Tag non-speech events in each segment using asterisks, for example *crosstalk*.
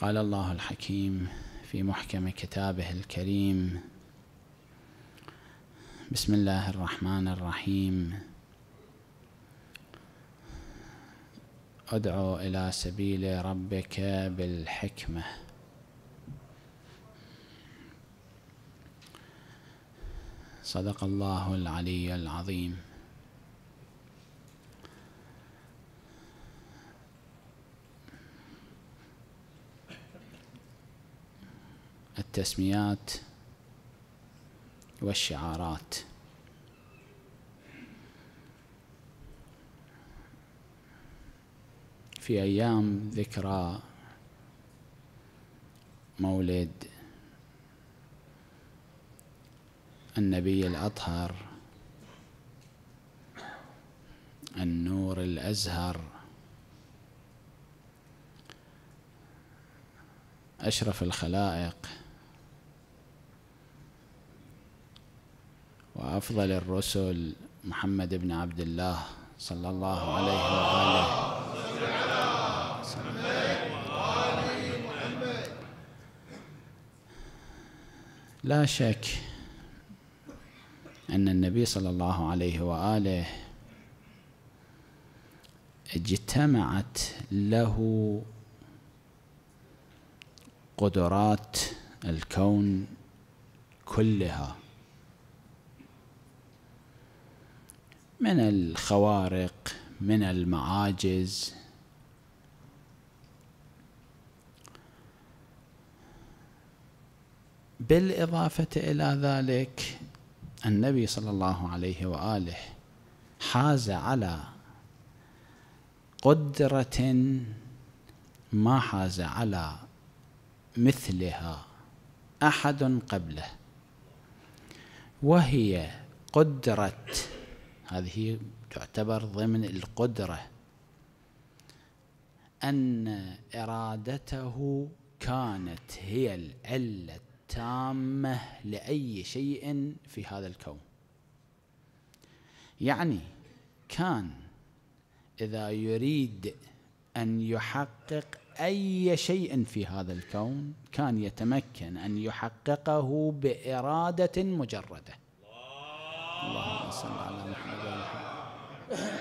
قال الله الحكيم في محكم كتابه الكريم بسم الله الرحمن الرحيم ادعو الى سبيل ربك بالحكمه صدق الله العلي العظيم التسميات والشعارات في أيام ذكرى مولد النبي الأطهر النور الأزهر أشرف الخلائق وأفضل الرسل محمد بن عبد الله صلى الله عليه وآله لا شك أن النبي صلى الله عليه وآله اجتمعت له قدرات الكون كلها من الخوارق من المعاجز بالإضافة إلى ذلك النبي صلى الله عليه وآله حاز على قدرة ما حاز على مثلها أحد قبله وهي قدرة هذه تعتبر ضمن القدرة أن إرادته كانت هي العلة التامة لأي شيء في هذا الكون يعني كان إذا يريد أن يحقق أي شيء في هذا الكون كان يتمكن أن يحققه بإرادة مجردة اللهم صل على محمد وعلى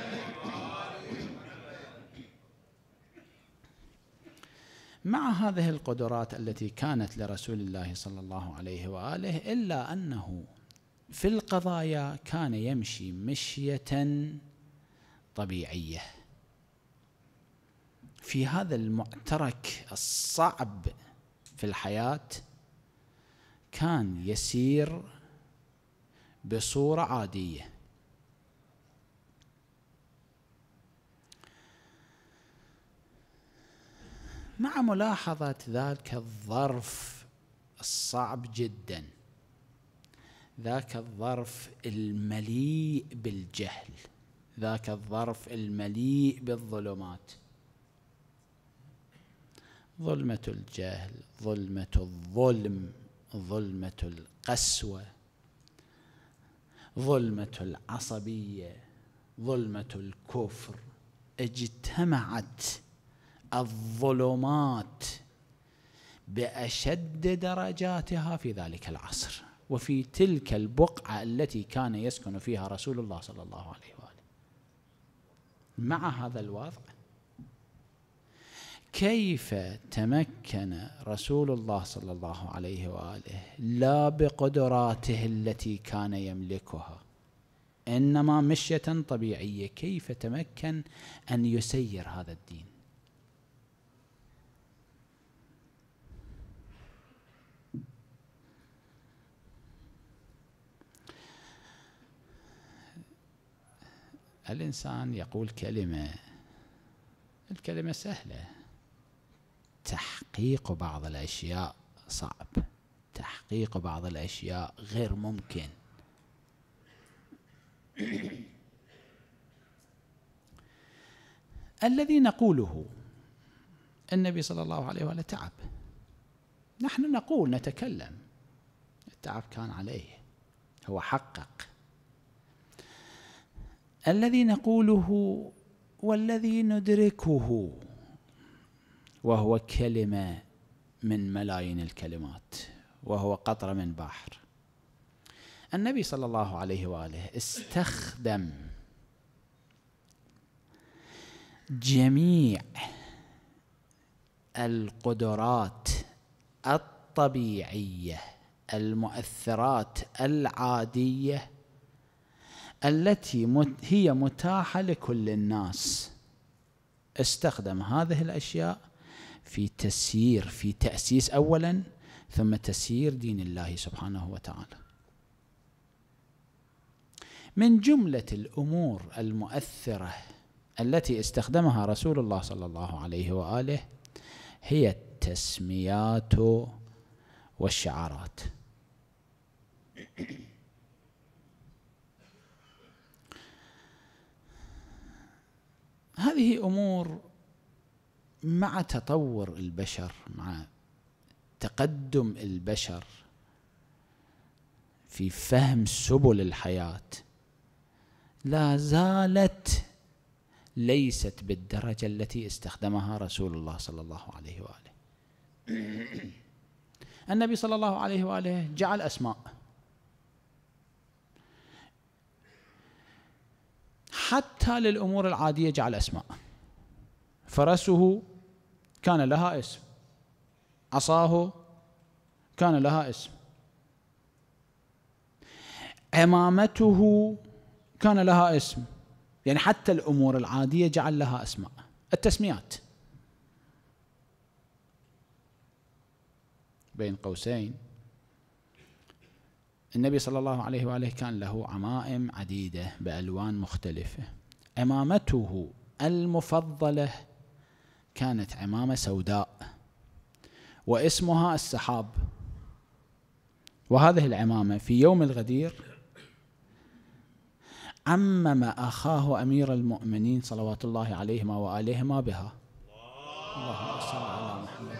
محمد مع هذه القدرات التي كانت لرسول الله صلى الله عليه واله الا انه في القضايا كان يمشي مشيه طبيعيه في هذا المعترك الصعب في الحياه كان يسير بصورة عادية مع ملاحظة ذاك الظرف الصعب جدا ذاك الظرف المليء بالجهل ذاك الظرف المليء بالظلمات ظلمة الجهل ظلمة الظلم ظلمة القسوة ظلمة العصبية ظلمة الكفر اجتمعت الظلمات بأشد درجاتها في ذلك العصر وفي تلك البقعة التي كان يسكن فيها رسول الله صلى الله عليه وآله مع هذا الوضع كيف تمكن رسول الله صلى الله عليه واله لا بقدراته التي كان يملكها انما مشيه طبيعيه كيف تمكن ان يسير هذا الدين الانسان يقول كلمه الكلمه سهله تحقيق بعض الأشياء صعب تحقيق بعض الأشياء غير ممكن *clears throat* الذي نقوله النبي صلى الله عليه وآله تعب نحن نقول نتكلم التعب كان عليه هو حقق الذي نقوله والذي ندركه وهو كلمة من ملايين الكلمات وهو قطرة من بحر النبي صلى الله عليه وآله استخدم جميع القدرات الطبيعيه المؤثرات العاديه التي هي متاحه لكل الناس استخدم هذه الاشياء في تسيير في تأسيس أولا ثم تسيير دين الله سبحانه وتعالى من جملة الأمور المؤثرة التي استخدمها رسول الله صلى الله عليه وآله هي التسميات والشعارات هذه أمور مع تطور البشر مع تقدم البشر في فهم سبل الحياه لا زالت ليست بالدرجه التي استخدمها رسول الله صلى الله عليه واله. *clears throat* النبي صلى الله عليه واله جعل اسماء. حتى للامور العاديه جعل اسماء. فرسه كان لها اسم عصاه كان لها اسم عمامته كان لها اسم يعني حتى الامور العاديه جعل لها اسماء التسميات بين قوسين النبي صلى الله عليه واله كان له عمائم عديده بالوان مختلفه عمامته المفضله كانت عمامة سوداء واسمها السحاب وهذه العمامة في يوم الغدير عمم أخاه أمير المؤمنين صلوات الله عليهما وآلهما بها اللهم صل على محمد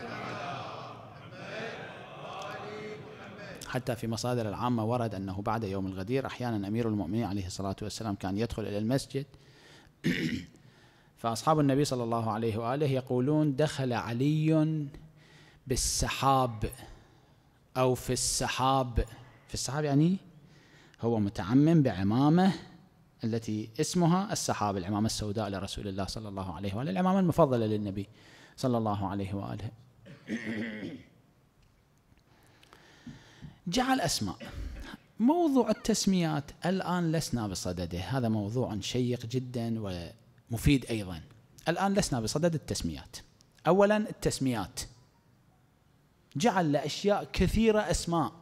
حتى في مصادر العامة ورد أنه بعد يوم الغدير أحيانا أمير المؤمنين عليه الصلاة والسلام كان يدخل إلى المسجد فأصحاب النبي صلى الله عليه وآله يقولون دخل علي بالسحاب أو في السحاب في السحاب يعني هو متعمم بعمامة التي اسمها السحاب العمامة السوداء لرسول الله صلى الله عليه وآله العمامة المفضلة للنبي صلى الله عليه وآله *clears throat* جعل أسماء موضوع التسميات الآن لسنا بصدده هذا موضوع شيق جدا و مفيد ايضا الان لسنا بصدد التسميات اولا التسميات جعل لاشياء كثيره اسماء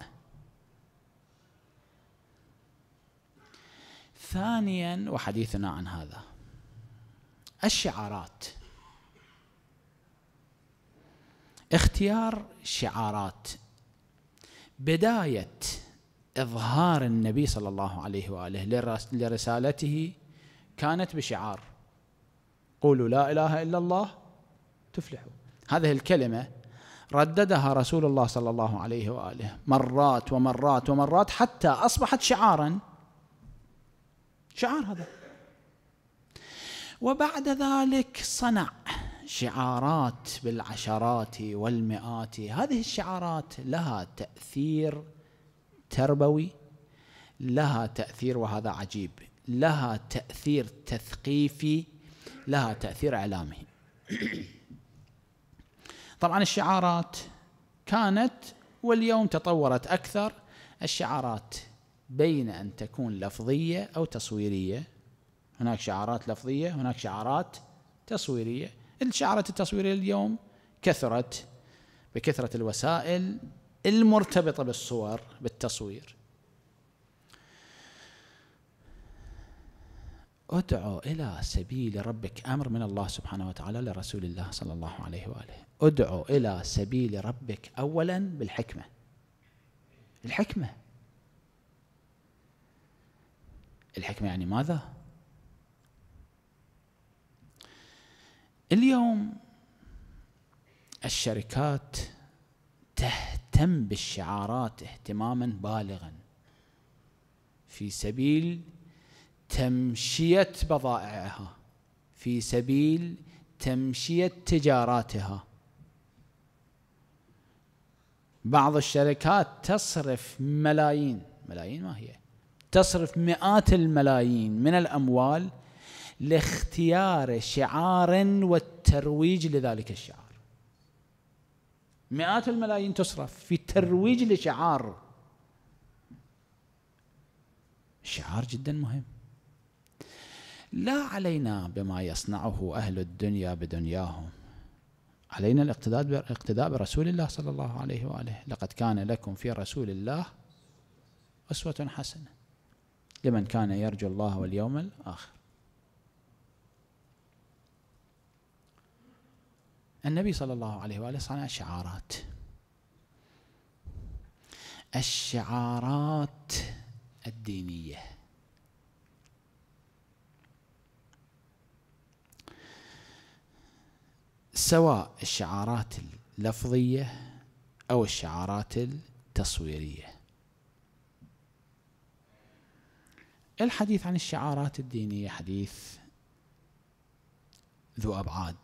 ثانيا وحديثنا عن هذا الشعارات اختيار شعارات بدايه اظهار النبي صلى الله عليه واله لرسالته كانت بشعار قولوا لا إله إلا الله تفلحوا هذه الكلمة رددها رسول الله صلى الله عليه وآله مرات ومرات ومرات حتى أصبحت شعارا شعار هذا وبعد ذلك صنع شعارات بالعشرات والمئات هذه الشعارات لها تأثير تربوي لها تأثير وهذا عجيب لها تأثير تثقيفي لها تأثير إعلامي طبعا الشعارات كانت واليوم تطورت أكثر الشعارات بين أن تكون لفظية أو تصويرية هناك شعارات لفظية هناك شعارات تصويرية الشعارات التصويرية اليوم كثرت بكثرة الوسائل المرتبطة بالصور بالتصوير ادعو إلى سبيل ربك أمر من الله سبحانه وتعالى لرسول الله صلى الله عليه وآله ادعو إلى سبيل ربك أولا بالحكمة الحكمة الحكمة يعني ماذا؟ اليوم الشركات تهتم بالشعارات اهتماما بالغا في سبيل تمشيه بضائعها في سبيل تمشيه تجاراتها بعض الشركات تصرف ملايين ملايين ما هي تصرف مئات الملايين من الاموال لاختيار شعار والترويج لذلك الشعار مئات الملايين تصرف في ترويج لشعار شعار جدا مهم لا علينا بما يصنعه أهل الدنيا بدنياهم علينا الاقتداء برسول الله صلى الله عليه وآله لقد كان لكم في رسول الله أسوة حسنة لمن كان يرجو الله واليوم الآخر النبي صلى الله عليه وآله صنع شعارات الشعارات الدينيه سواء الشعارات اللفظية أو الشعارات التصويرية الحديث عن الشعارات الدينية حديث ذو أبعاد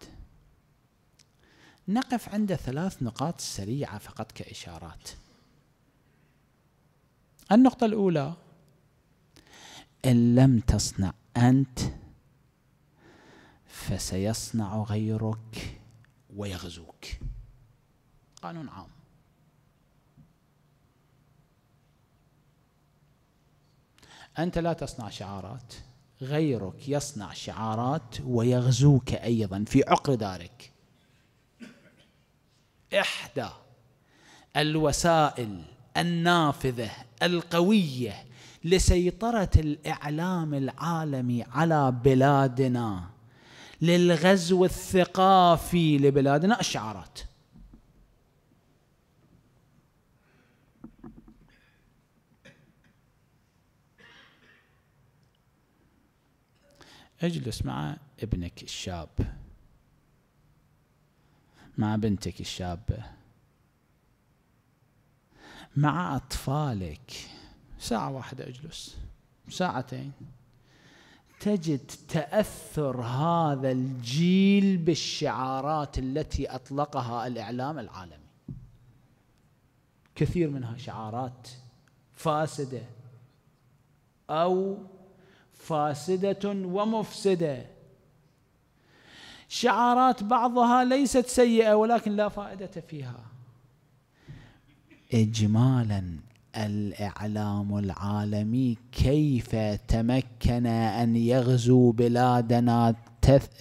نقف عند ثلاث نقاط سريعة فقط كإشارات النقطة الأولى إن لم تصنع أنت فسيصنع غيرك ويغزوك قانون عام أنت لا تصنع شعارات غيرك يصنع شعارات ويغزوك أيضا في عقر دارك إحدى الوسائل النافذة القوية لسيطرة الإعلام العالمي على بلادنا للغزو الثقافي لبلادنا الشعارات اجلس مع ابنك الشاب مع بنتك الشابة مع أطفالك ساعة واحدة اجلس ساعتين تجد تاثر هذا الجيل بالشعارات التي اطلقها الاعلام العالمي كثير منها شعارات فاسده او فاسده ومفسده شعارات بعضها ليست سيئه ولكن لا فائده فيها اجمالا الاعلام العالمي كيف تمكن ان يغزو بلادنا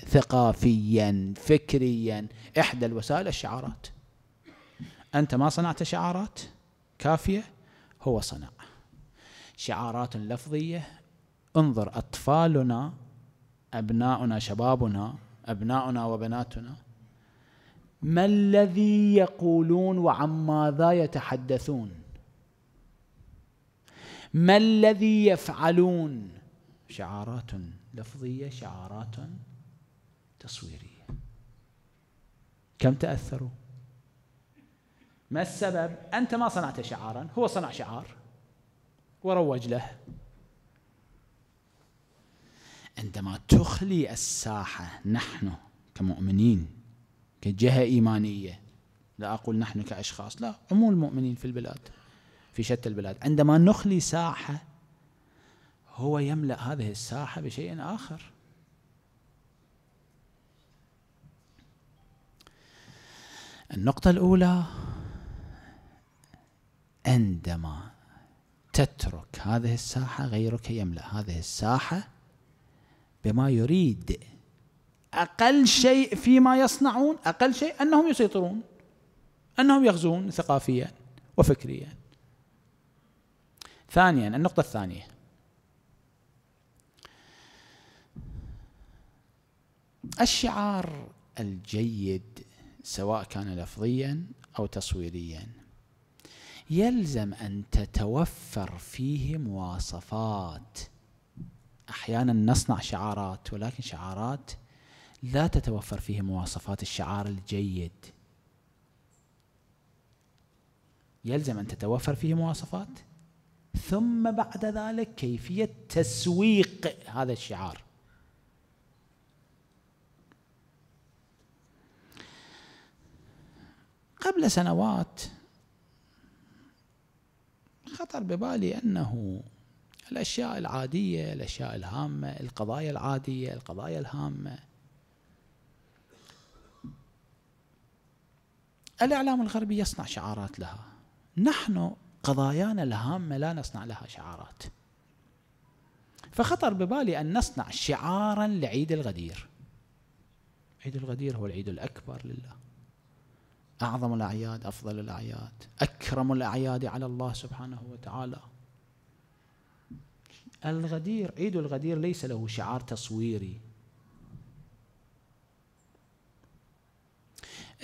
ثقافيا فكريا احدى الوسائل الشعارات انت ما صنعت شعارات كافيه هو صنع شعارات لفظيه انظر اطفالنا ابناؤنا شبابنا ابناؤنا وبناتنا ما الذي يقولون وعن ماذا يتحدثون ما الذي يفعلون شعارات لفظيه شعارات تصويريه كم تاثروا ما السبب انت ما صنعت شعارا هو صنع شعار وروج له عندما تخلي الساحه نحن كمؤمنين كجهه ايمانيه لا اقول نحن كاشخاص لا عموم المؤمنين في البلاد في شتى البلاد عندما نخلي ساحة هو يملأ هذه الساحة بشيء آخر النقطة الأولى عندما تترك هذه الساحة غيرك يملأ هذه الساحة بما يريد أقل شيء فيما يصنعون أقل شيء أنهم يسيطرون أنهم يغزون ثقافيا وفكريا ثانيا النقطة الثانية الشعار الجيد سواء كان لفظيا أو تصويريا يلزم أن تتوفر فيه مواصفات أحيانا نصنع شعارات ولكن شعارات لا تتوفر فيه مواصفات الشعار الجيد يلزم أن تتوفر فيه مواصفات ثم بعد ذلك كيفية تسويق هذا الشعار قبل سنوات خطر ببالي أنه الأشياء العادية الأشياء الهامة القضايا العادية القضايا الهامة الإعلام الغربي يصنع شعارات لها نحن قضايانا الهامة لا نصنع لها شعارات فخطر ببالي أن نصنع شعارا لعيد الغدير عيد الغدير هو العيد الأكبر لله أعظم الأعياد أفضل الأعياد أكرم الأعياد على الله سبحانه وتعالى الغدير عيد الغدير ليس له شعار تصويري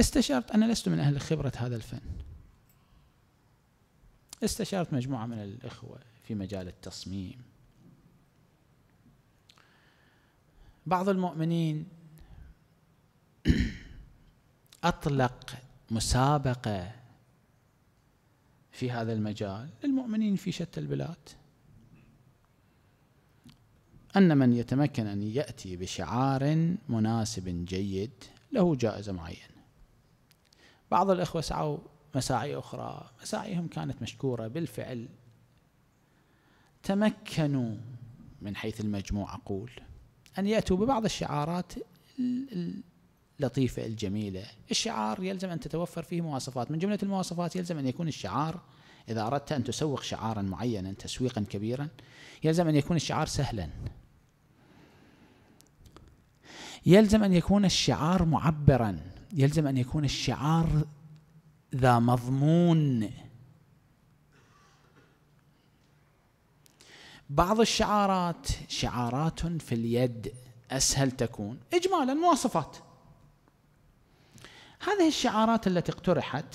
استشرت أنا لست من أهل خبرة هذا الفن استشارت مجموعة من الإخوة في مجال التصميم بعض المؤمنين *clears throat* أطلق مسابقة في هذا المجال للمؤمنين في شتى البلاد أن من يتمكن أن يأتي بشعار مناسب جيد له جائزة معينة بعض الإخوة سعوا مساعي أخرى مساعيهم كانت مشكورة بالفعل تمكنوا من حيث المجموع أقول أن يأتوا ببعض الشعارات اللطيفة الجميلة الشعار يلزم أن تتوفر فيه مواصفات من جملة المواصفات يلزم أن يكون الشعار إذا أردت أن تسوق شعارا معينا تسويقا كبيرا يلزم أن يكون الشعار سهلا يلزم أن يكون الشعار معبرا يلزم أن يكون الشعار ذا مضمون بعض الشعارات شعارات في اليد اسهل تكون اجمالا مواصفات هذه الشعارات التي اقترحت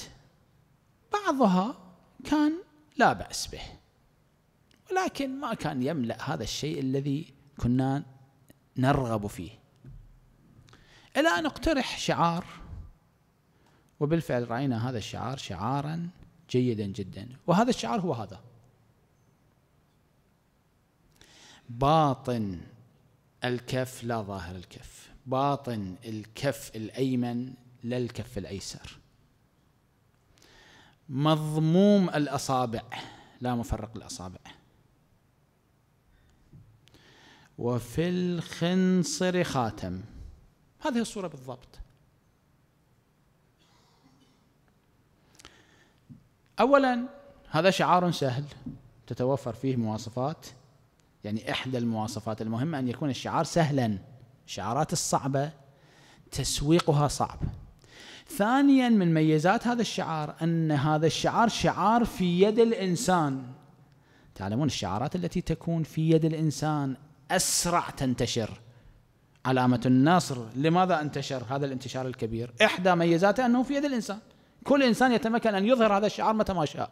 بعضها كان لا باس به ولكن ما كان يملا هذا الشيء الذي كنا نرغب فيه الى ان اقترح شعار وبالفعل رأينا هذا الشعار شعارا جيدا جدا وهذا الشعار هو هذا باطن الكف لا ظاهر الكف باطن الكف الأيمن لا الكف الأيسر مضموم الأصابع لا مفرق الأصابع وفي الخنصر خاتم هذه الصورة بالضبط اولا هذا شعار سهل تتوفر فيه مواصفات يعني احدى المواصفات المهمه ان يكون الشعار سهلا الشعارات الصعبه تسويقها صعب ثانيا من ميزات هذا الشعار ان هذا الشعار شعار في يد الانسان تعلمون الشعارات التي تكون في يد الانسان اسرع تنتشر علامه النصر لماذا انتشر هذا الانتشار الكبير احدى ميزاته انه في يد الانسان كل إنسان يتمكن أن يظهر هذا الشعار متى ما شاء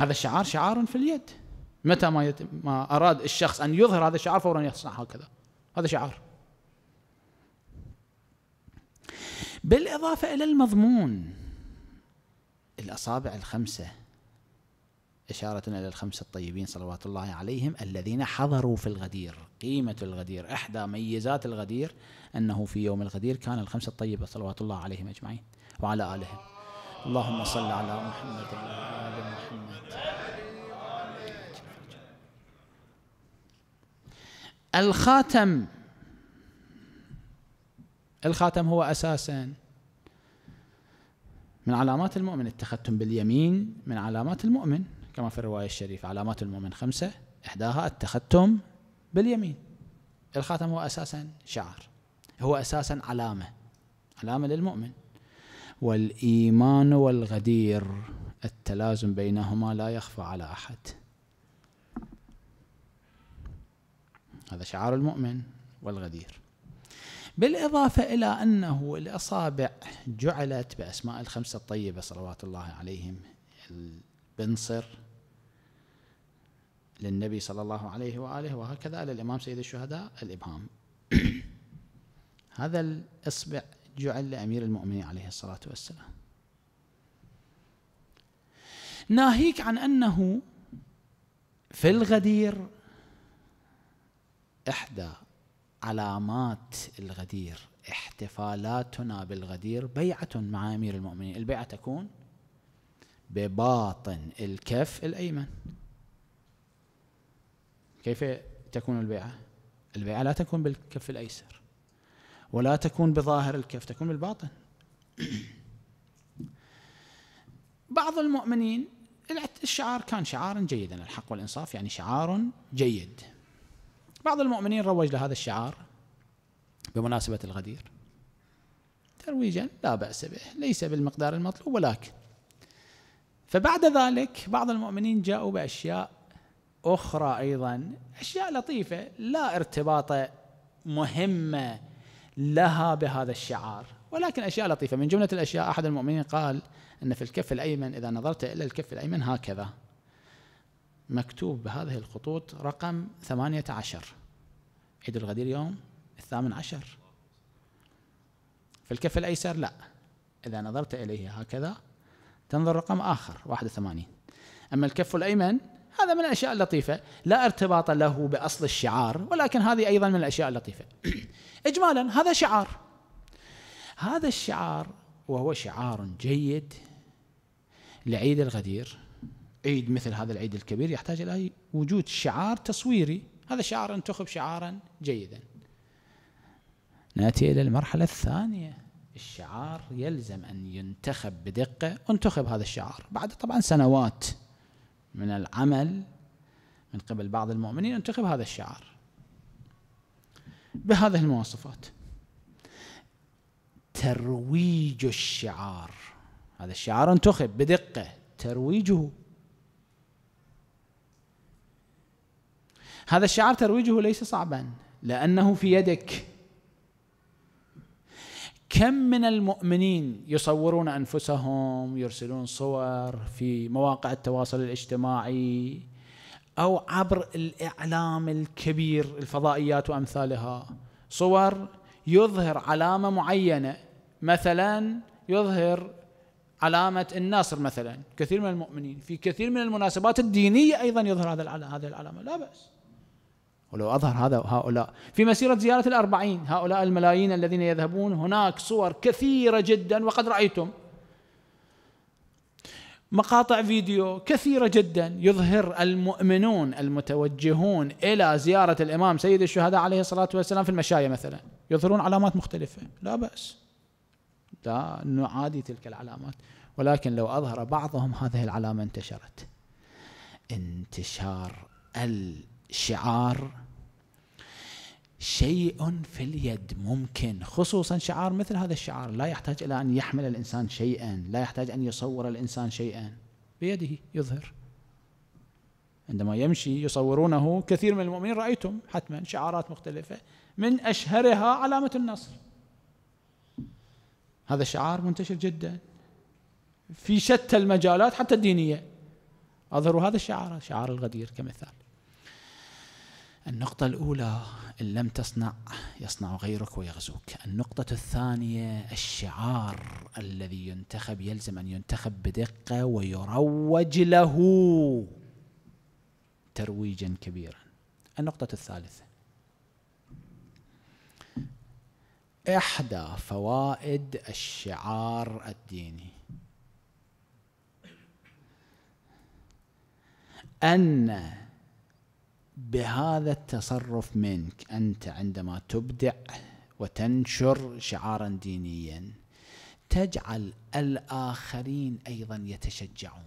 هذا الشعار شعار في اليد متى ما, يت... ما أراد الشخص أن يظهر هذا الشعار فورا يصنع هكذا هذا شعار بالإضافة إلى المضمون الأصابع الخمسة إشارة إلى الخمسة الطيبين صلوات الله عليهم الذين حضروا في الغدير قيمة الغدير إحدى ميزات الغدير أنه في يوم الغدير كان الخمسة الطيبة صلوات الله عليهم أجمعين وعلى آلهم اللهم صل على محمد وعلى آل محمد الخاتم الخاتم هو أساساً من علامات المؤمن التختم باليمين من علامات المؤمن كما في الرواية الشريفة علامات المؤمن خمسة إحداها التختم باليمين الخاتم هو أساسا شعر هو أساسا علامة علامة للمؤمن والإيمان والغدير التلازم بينهما لا يخفى على أحد هذا شعار المؤمن والغدير بالإضافة إلى أنه الأصابع جعلت بأسماء الخمسة الطيبة صلوات الله عليهم البنصر للنبي صلى الله عليه وآله وهكذا للإمام سيد الشهداء الإبهام هذا الإصبع جعل لأمير المؤمنين عليه الصلاة والسلام ناهيك عن أنه في الغدير إحدى علامات الغدير احتفالاتنا بالغدير بيعة مع أمير المؤمنين البيعة تكون بباطن الكف الأيمن كيف تكون البيعة البيعة لا تكون بالكف الأيسر ولا تكون بظاهر الكف تكون بالباطن *clears throat* بعض المؤمنين الشعار كان شعارا جيدا الحق والإنصاف يعني شعار جيد بعض المؤمنين روج لهذا الشعار بمناسبة الغدير ترويجا لا بأس به ليس بالمقدار المطلوب ولكن فبعد ذلك بعض المؤمنين جاءوا بأشياء أخرى أيضا أشياء لطيفة لا ارتباط مهمة لها بهذا الشعار ولكن أشياء لطيفة من جملة الأشياء أحد المؤمنين قال أن في الكف الأيمن إذا نظرت إلى الكف الأيمن هكذا مكتوب بهذه الخطوط رقم ثمانية عشر عيد الغدير يوم الثامن عشر في الكف الأيسر لا إذا نظرت إليه هكذا تنظر رقم آخر واحد ثمانين أما الكف الأيمن هذا من الاشياء اللطيفه لا ارتباط له باصل الشعار ولكن هذه ايضا من الاشياء اللطيفه *clears throat* اجمالا هذا شعار هذا الشعار وهو شعار جيد لعيد الغدير عيد مثل هذا العيد الكبير يحتاج الى وجود شعار تصويري هذا الشعار انتخب شعارا جيدا ناتي الى المرحله الثانيه الشعار يلزم ان ينتخب بدقه انتخب هذا الشعار بعد طبعا سنوات من العمل من قبل بعض المؤمنين انتخب هذا الشعار بهذه المواصفات ترويج الشعار هذا الشعار انتخب بدقة ترويجه هذا الشعار ترويجه ليس صعبا لأنه في يدك كم من المؤمنين يصورون انفسهم يرسلون صور في مواقع التواصل الاجتماعي او عبر الاعلام الكبير الفضائيات وامثالها صور يظهر علامه معينه مثلا يظهر علامة الناصر مثلا كثير من المؤمنين في كثير من المناسبات الدينية أيضا يظهر هذا هذه العلامة لا بأس ولو أظهر هذا هؤلاء في مسيرة زيارة الأربعين هؤلاء الملايين الذين يذهبون هناك صور كثيرة جدا وقد رأيتم مقاطع فيديو كثيرة جدا يظهر المؤمنون المتوجهون إلى زيارة الإمام سيد الشهداء عليه الصلاة والسلام في المشاية مثلا يظهرون علامات مختلفة لا بأس لا نعادي تلك العلامات ولكن لو أظهر بعضهم هذه العلامة انتشرت انتشار ال شعار شيء في اليد ممكن خصوصا شعار مثل هذا الشعار لا يحتاج الى ان يحمل الانسان شيئا لا يحتاج ان يصور الانسان شيئا بيده يظهر عندما يمشي يصورونه كثير من المؤمنين رايتم حتما شعارات مختلفه من اشهرها علامه النصر هذا الشعار منتشر جدا في شتى المجالات حتى الدينيه اظهروا هذا الشعار شعار الغدير كمثال النقطة الأولى إن لم تصنع يصنع غيرك ويغزوك النقطة الثانية الشعار الذي ينتخب يلزم أن ينتخب بدقة ويروج له ترويجا كبيرا النقطة الثالثة إحدى فوائد الشعار الديني أن بهذا التصرف منك انت عندما تبدع وتنشر شعارا دينيا تجعل الاخرين ايضا يتشجعون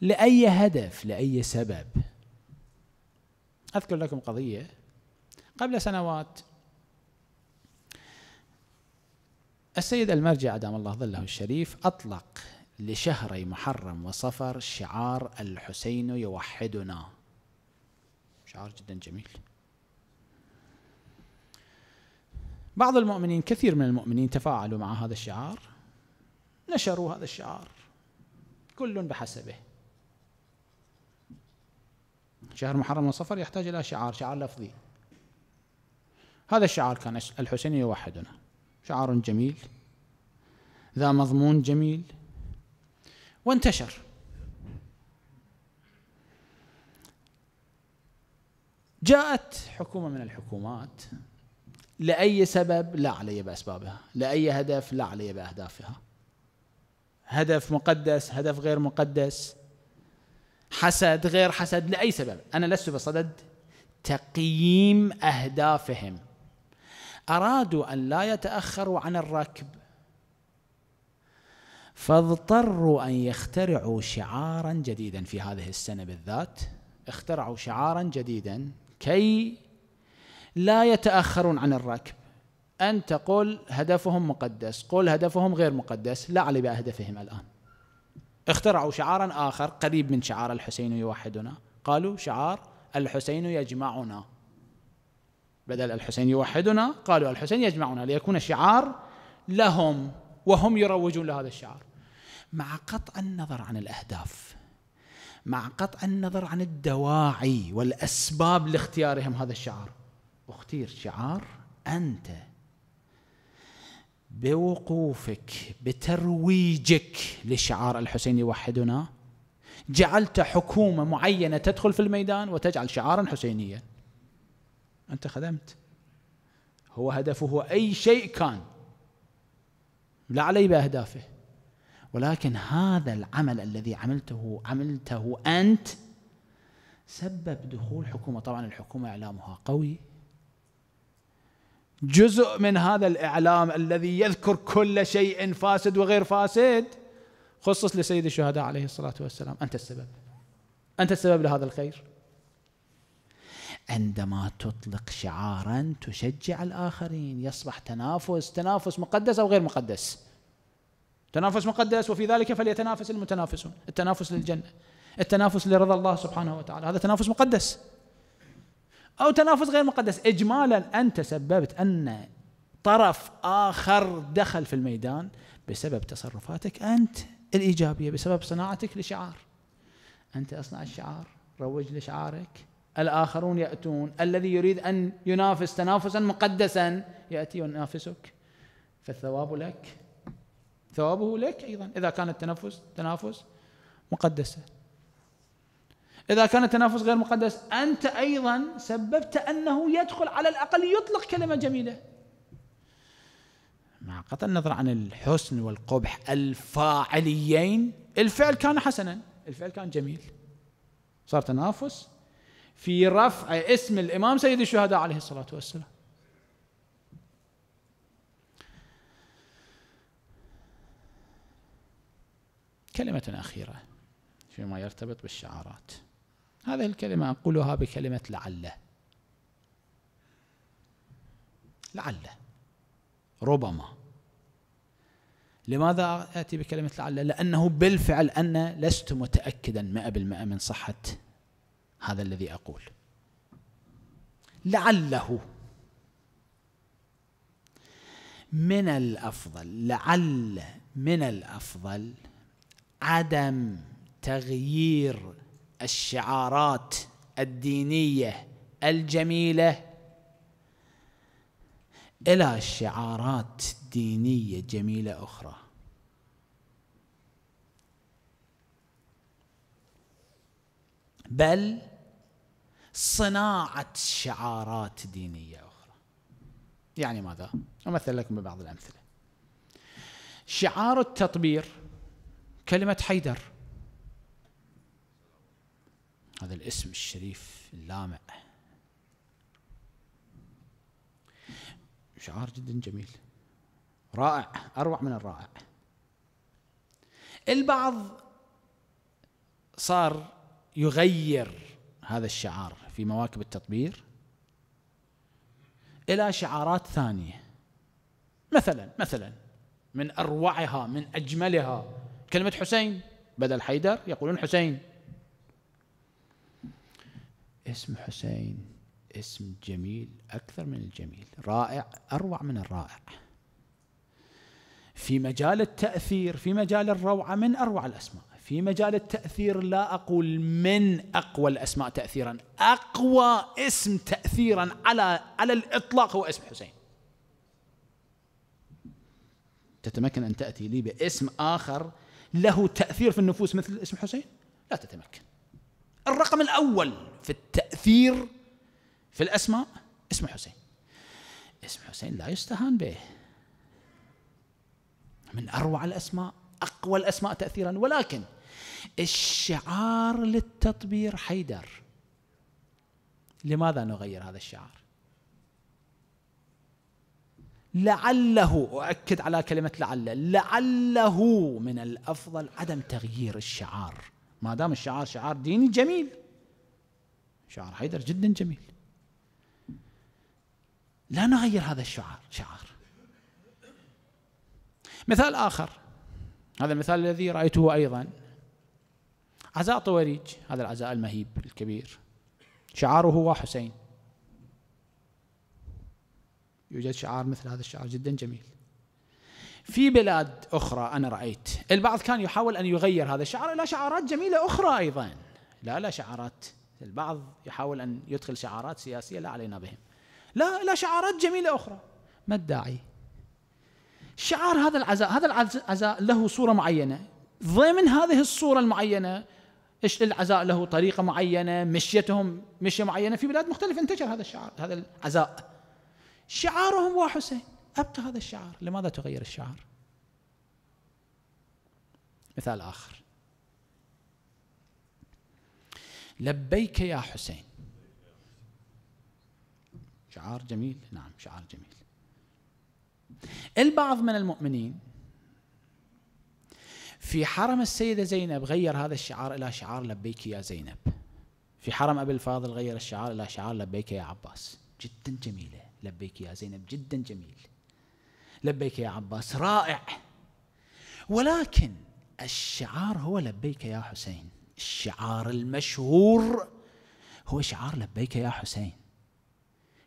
لاي هدف لاي سبب اذكر لكم قضيه قبل سنوات السيد المرجع دام الله ظله الشريف اطلق لشهري محرم وصفر شعار الحسين يوحدنا شعار جدا جميل بعض المؤمنين كثير من المؤمنين تفاعلوا مع هذا الشعار نشروا هذا الشعار كل بحسبه شهر محرم وصفر يحتاج إلى شعار شعار لفظي هذا الشعار كان الحسين يوحدنا شعار جميل ذا مضمون جميل وانتشر جاءت حكومة من الحكومات لأي سبب لا علي بأسبابها لأي هدف لا علي بأهدافها هدف مقدس هدف غير مقدس حسد غير حسد لأي سبب أنا لست بصدد تقييم أهدافهم أرادوا أن لا يتأخروا عن الركب فاضطروا أن يخترعوا شعارا جديدا في هذه السنة بالذات اخترعوا شعارا جديدا كي لا يتأخرون عن الركب أنت قل هدفهم مقدس قل هدفهم غير مقدس لا علي بأهدافهم الآن اخترعوا شعارا آخر قريب من شعار الحسين يوحدنا قالوا شعار الحسين يجمعنا بدل الحسين يوحدنا قالوا الحسين يجمعنا ليكون شعار لهم وهم يروجون لهذا الشعار مع قطع النظر عن الاهداف مع قطع النظر عن الدواعي والاسباب لاختيارهم هذا الشعار اختير شعار انت بوقوفك بترويجك لشعار الحسين يوحدنا جعلت حكومه معينه تدخل في الميدان وتجعل شعارا حسينيا انت خدمت هو هدفه اي شيء كان لا علي باهدافه ولكن هذا العمل الذي عملته عملته أنت سبب دخول حكومة طبعا الحكومة إعلامها قوي جزء من هذا الإعلام الذي يذكر كل شيء فاسد وغير فاسد خصص لسيد الشهداء عليه الصلاة والسلام أنت السبب أنت السبب لهذا الخير عندما تطلق شعارا تشجع الآخرين يصبح تنافس تنافس مقدس أو غير مقدس تنافس مقدس وفي ذلك فليتنافس المتنافسون التنافس للجنة التنافس لرضا الله سبحانه وتعالى هذا تنافس مقدس أو تنافس غير مقدس إجمالا أنت سببت أن طرف آخر دخل في الميدان بسبب تصرفاتك أنت الإيجابية بسبب صناعتك لشعار أنت أصنع الشعار روج لشعارك الآخرون يأتون الذي يريد أن ينافس تنافسا مقدسا يأتي ينافسك فالثواب لك ثوابه لك أيضا إذا كان التنفس تنافس مقدسا إذا كان التنافس غير مقدس أنت أيضا سببت أنه يدخل على الأقل يطلق كلمة جميلة مع قطع النظر عن الحسن والقبح الفاعليين الفعل كان حسنا الفعل كان جميل صار تنافس في رفع اسم الإمام سيد الشهداء عليه الصلاة والسلام كلمة أخيرة فيما يرتبط بالشعارات هذه الكلمة أقولها بكلمة لعل لعل ربما لماذا آتي بكلمة لعل لأنه بالفعل أنا لست متأكدا مئة بالمئة من صحة هذا الذي أقول لعله من الأفضل لعل من الأفضل عدم تغيير الشعارات الدينيه الجميله الى شعارات دينيه جميله اخرى بل صناعه شعارات دينيه اخرى يعني ماذا امثل لكم ببعض الامثله شعار التطبير كلمة حيدر هذا الاسم الشريف اللامع شعار جدا جميل رائع أروع من الرائع البعض صار يغير هذا الشعار في مواكب التطبير إلى شعارات ثانية مثلا مثلا من أروعها من أجملها كلمة حسين بدل حيدر يقولون حسين اسم حسين اسم جميل أكثر من الجميل رائع أروع من الرائع في مجال التأثير في مجال الروعة من أروع الأسماء في مجال التأثير لا أقول من أقوى الأسماء تأثيرا أقوى اسم تأثيرا على على الإطلاق هو اسم حسين تتمكن أن تأتي لي باسم آخر له تأثير في النفوس مثل اسم حسين لا تتمكن الرقم الأول في التأثير في الأسماء اسم حسين اسم حسين لا يستهان به من أروع الأسماء أقوى الأسماء تأثيرا ولكن الشعار للتطبير حيدر لماذا نغير هذا الشعار لعله أؤكد على كلمة لعله لعله من الأفضل عدم تغيير الشعار ما دام الشعار شعار ديني جميل شعار حيدر جدا جميل لا نغير هذا الشعار شعار مثال آخر هذا المثال الذي رأيته أيضا عزاء طوريج هذا العزاء المهيب الكبير شعاره هو حسين يوجد شعار مثل هذا الشعار جدا جميل في بلاد أخرى أنا رأيت البعض كان يحاول أن يغير هذا الشعار إلى شعارات جميلة أخرى أيضا لا لا شعارات البعض يحاول أن يدخل شعارات سياسية لا علينا بهم لا لا شعارات جميلة أخرى ما الداعي شعار هذا العزاء هذا العزاء له صورة معينة ضمن هذه الصورة المعينة العزاء له طريقة معينة مشيتهم مشية معينة في بلاد مختلفة انتشر هذا الشعار هذا العزاء شعارهم وحسين أبقى هذا الشعار لماذا تغير الشعار مثال آخر لبيك يا حسين شعار جميل نعم شعار جميل البعض من المؤمنين في حرم السيدة زينب غير هذا الشعار إلى شعار لبيك يا زينب في حرم أبي الفاضل غير الشعار إلى شعار لبيك يا عباس جدا جميلة لبيك يا زينب جدا جميل لبيك يا عباس رائع ولكن الشعار هو لبيك يا حسين الشعار المشهور هو شعار لبيك يا حسين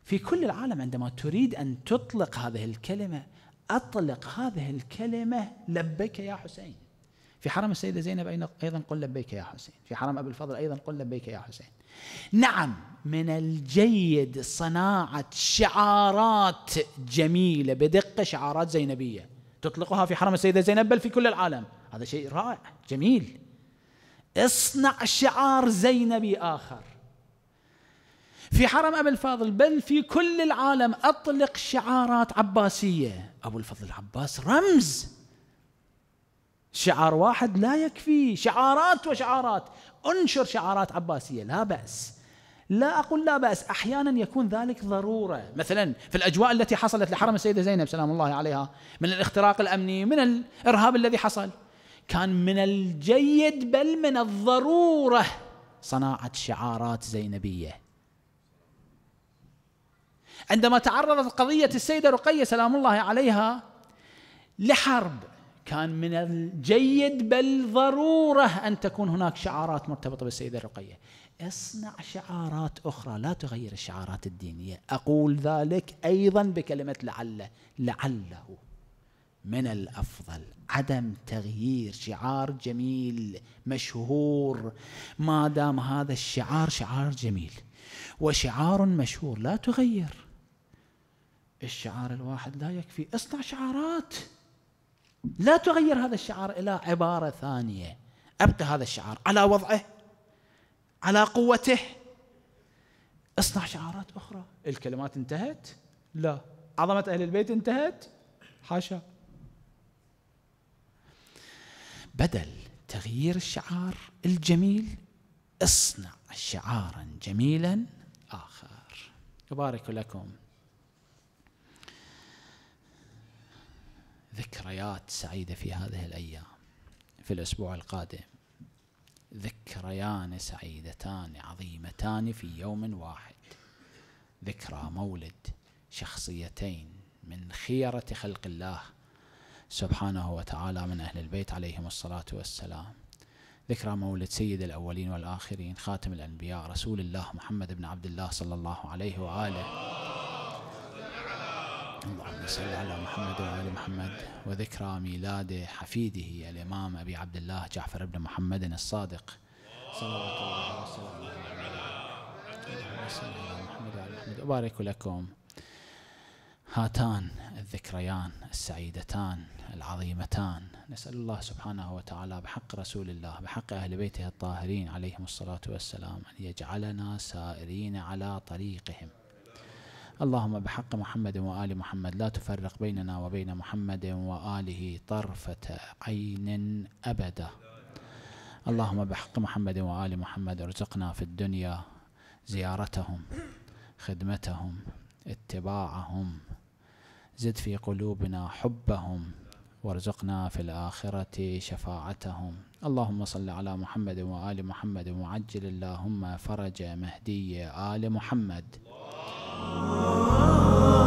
في كل العالم عندما تريد ان تطلق هذه الكلمه اطلق هذه الكلمه لبيك يا حسين في حرم السيده زينب ايضا قل لبيك يا حسين في حرم ابي الفضل ايضا قل لبيك يا حسين نعم من الجيد صناعة شعارات جميلة بدقة شعارات زينبية تطلقها في حرم السيدة زينب بل في كل العالم هذا شيء رائع جميل اصنع شعار زينبي آخر في حرم أبي الفاضل بل في كل العالم أطلق شعارات عباسية أبو الفضل العباس رمز شعار واحد لا يكفي شعارات وشعارات انشر شعارات عباسية لا بأس لا أقول لا بأس أحيانا يكون ذلك ضرورة مثلا في الأجواء التي حصلت لحرم السيدة زينب سلام الله عليها من الاختراق الأمني من الإرهاب الذي حصل كان من الجيد بل من الضرورة صناعة شعارات زينبية عندما تعرضت قضية السيدة رقية سلام الله عليها لحرب كان من الجيد بل ضرورة أن تكون هناك شعارات مرتبطة بالسيدة رقية اصنع شعارات أخرى لا تغير الشعارات الدينية أقول ذلك أيضا بكلمة لعل لعله من الافضل عدم تغيير شعار جميل مشهور ما دام هذا الشعار شعار جميل وشعار مشهور لا تغير الشعار الواحد لا يكفي اصنع شعارات لا تغير هذا الشعار الى عباره ثانيه ابقي هذا الشعار على وضعه على قوته اصنع شعارات اخرى الكلمات انتهت لا عظمه اهل البيت انتهت حاشا بدل تغيير الشعار الجميل اصنع شعارا جميلا اخر يبارك لكم ذكريات سعيده في هذه الايام في الاسبوع القادم ذكريان سعيدتان عظيمتان في يوم واحد ذكرى مولد شخصيتين من خيرة خلق الله سبحانه وتعالى من أهل البيت عليهم الصلاة والسلام ذكرى مولد سيد الأولين والآخرين خاتم الأنبياء رسول الله محمد بن عبد الله صلى الله عليه وآله اللهم صل على محمد وعلى محمد وذكرى ميلاد حفيده الإمام أبي عبد الله جعفر بن محمد الصادق صلوات الله وسلامه على محمد وعلى محمد أبارك لكم هاتان الذكريان السعيدتان العظيمتان نسأل الله سبحانه وتعالى بحق رسول الله بحق أهل بيته الطاهرين عليهم الصلاة والسلام أن يجعلنا سائرين على طريقهم اللهم بحق محمد وآل محمد لا تفرق بيننا وبين محمد وآله طرفة عين أبدا اللهم بحق محمد وآل محمد ارزقنا في الدنيا زيارتهم خدمتهم اتباعهم زد في قلوبنا حبهم وارزقنا في الآخرة شفاعتهم اللهم صل على محمد وآل محمد وعجل اللهم فرج مهدي آل محمد Oh.